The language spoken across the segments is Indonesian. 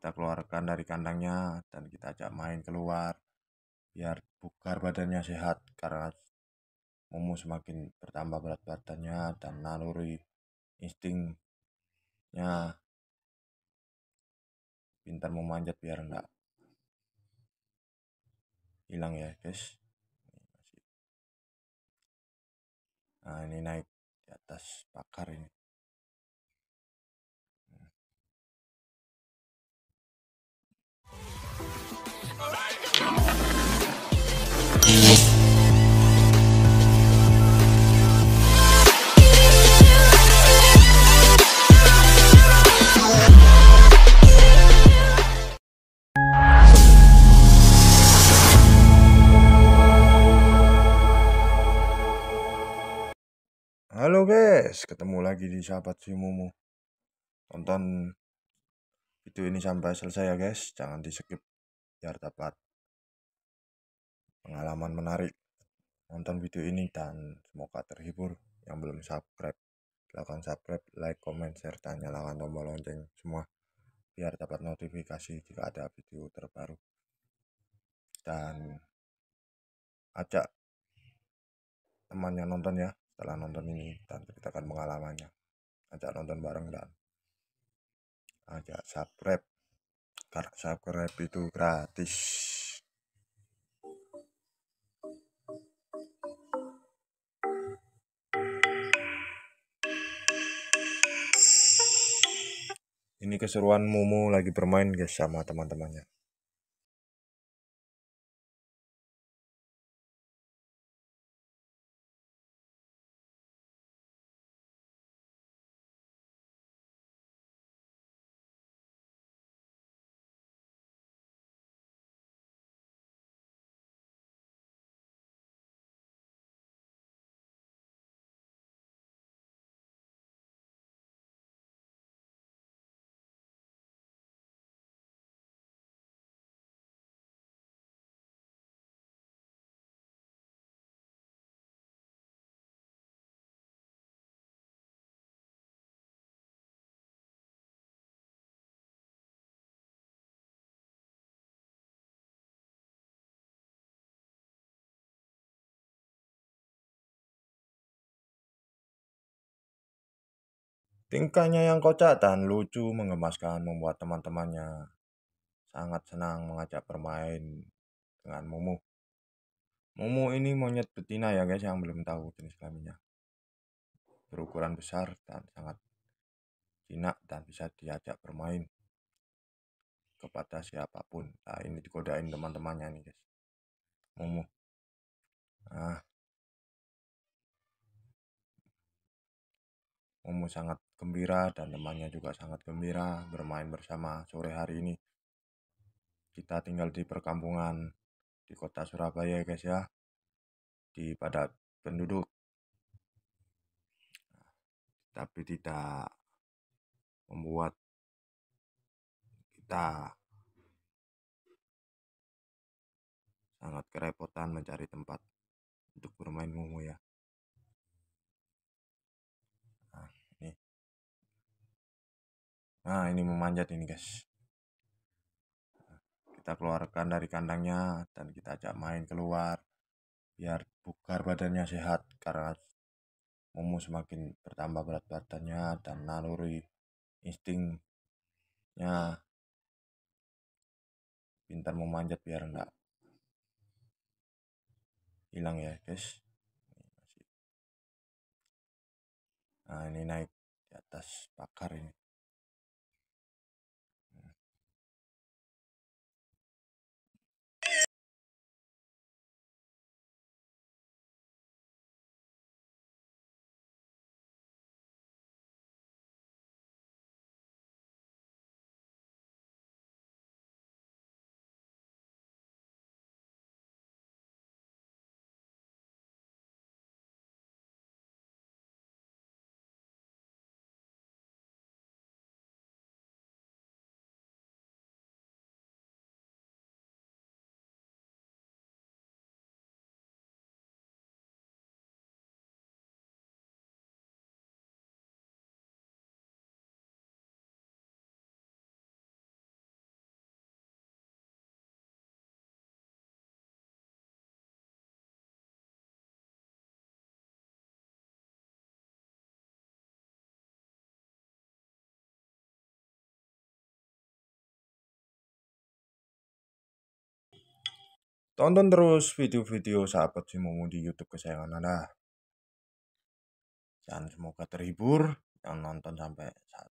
kita keluarkan dari kandangnya dan kita ajak main keluar biar bugar badannya sehat karena Mumu semakin bertambah berat badannya dan naluri instingnya pintar memanjat biar enggak hilang ya guys nah ini naik di atas pakar ini Halo guys, ketemu lagi di sahabat si Mumu. Tonton video ini sampai selesai ya guys, jangan di skip biar dapat pengalaman menarik nonton video ini dan semoga terhibur yang belum subscribe silahkan subscribe, like, comment share, dan nyalakan tombol lonceng semua biar dapat notifikasi jika ada video terbaru dan ajak temannya nonton ya setelah nonton ini dan ceritakan pengalamannya ajak nonton bareng dan ajak subscribe karena subscribe itu gratis ini keseruan Mumu lagi bermain guys sama teman-temannya Tingkahnya yang kocak dan lucu mengemaskan membuat teman-temannya sangat senang mengajak bermain dengan Mumu. Mumu ini monyet betina ya guys yang belum tahu jenis kelaminnya. Berukuran besar dan sangat jinak dan bisa diajak bermain kepada siapapun. Nah, ini digodain teman-temannya nih guys. Mumu. Nah, mumu sangat gembira dan temannya juga sangat gembira bermain bersama sore hari ini. Kita tinggal di perkampungan di kota Surabaya ya, guys ya. Di padat penduduk. Tapi tidak membuat kita sangat kerepotan mencari tempat untuk bermain mumu ya. nah ini memanjat ini guys kita keluarkan dari kandangnya dan kita ajak main keluar biar bugar badannya sehat karena mumu semakin bertambah berat badannya dan naluri instingnya pintar memanjat biar enggak hilang ya guys nah ini naik di atas pakar ini Tonton terus video-video sahabat Simomu di YouTube kesayangan Anda. Dan semoga terhibur yang nonton sampai saat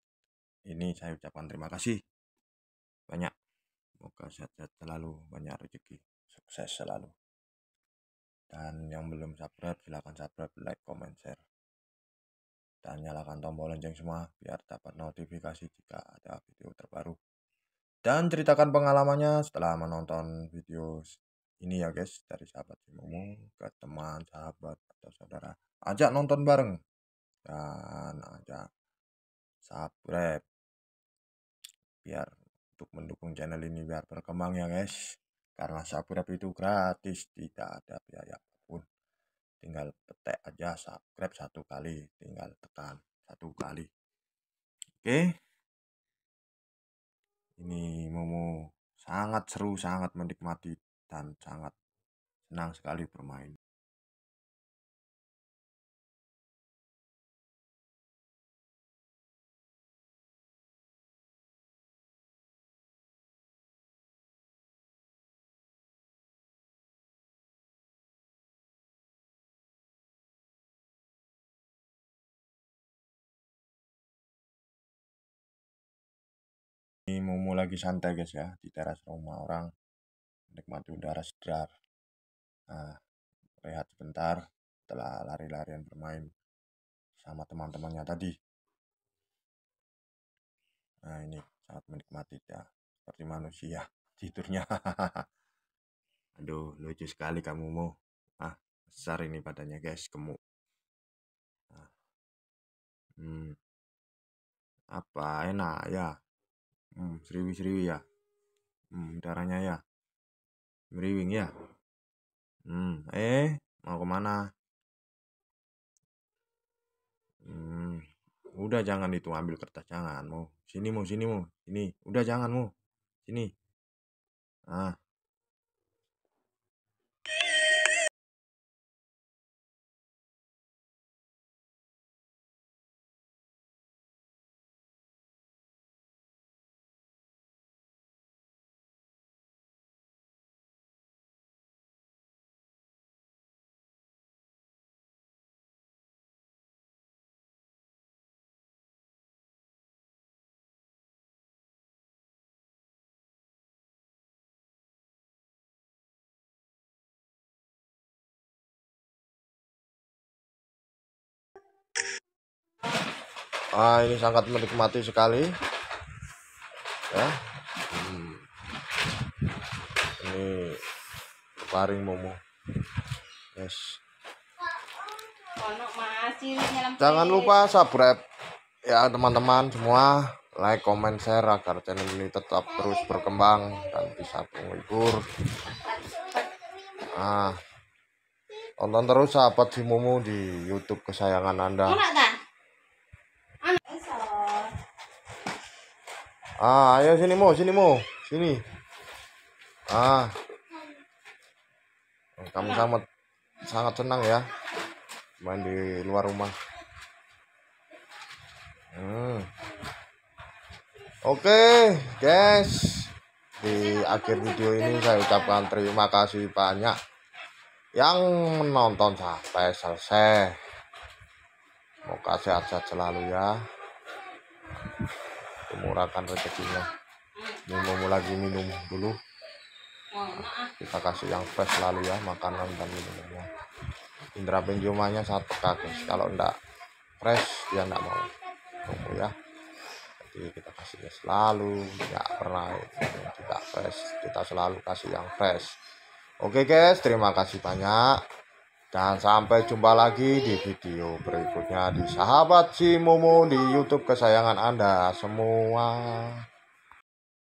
ini saya ucapkan terima kasih banyak. Semoga sehat-sehat selalu, banyak rezeki, sukses selalu. Dan yang belum subscribe silahkan subscribe, like, comment, share. Dan nyalakan tombol lonceng semua biar dapat notifikasi jika ada video terbaru. Dan ceritakan pengalamannya setelah menonton video ini ya guys dari sahabat Simomo ke teman sahabat atau saudara ajak nonton bareng dan ajak subscribe biar untuk mendukung channel ini biar berkembang ya guys karena subscribe itu gratis tidak ada biaya apapun tinggal petik aja subscribe satu kali tinggal tekan satu kali oke ini Momo sangat seru sangat menikmati dan sangat senang sekali bermain. Ini mau lagi santai guys ya di teras rumah orang menikmati udara segar, nah, rehat sebentar setelah lari-larian bermain sama teman-temannya tadi. Nah ini sangat menikmati ya, seperti manusia tidurnya. Aduh lucu sekali kamu mau. Ah besar ini badannya guys gemuk. Nah. Hmm. Apa enak ya? Hmm, sriwi-sriwi ya. Hmm, darahnya ya. Ngeriwing ya. Hmm, eh, mau kemana? Hmm, udah jangan itu ambil kertas jangan mau. Sini mau, sini mau, sini. Udah jangan mau. Sini. Ah, ah ini sangat menikmati sekali ya hmm. ini paring momo yes jangan lupa subscribe ya teman-teman semua like comment share agar channel ini tetap terus berkembang dan bisa menghibur Ah, tonton terus sahabat si momo di YouTube kesayangan anda Ah, ayo sini mau, sini mau, sini. Ah, kamu sangat sangat senang ya main di luar rumah. Hmm. Oke, okay, guys. Di akhir video ini saya ucapkan terima kasih banyak yang menonton sampai selesai. Mau kasih sehat selalu ya dimurahkan rezekinya minum lagi minum dulu kita kasih yang fresh lalu ya makanan dan minumnya indera penciumannya satu peka guys kalau enggak fresh dia enggak mau tunggu ya jadi kita kasih ya selalu enggak pernah tidak fresh kita selalu kasih yang fresh oke guys terima kasih banyak dan sampai jumpa lagi di video berikutnya di Sahabat Si Mumu di YouTube kesayangan Anda semua.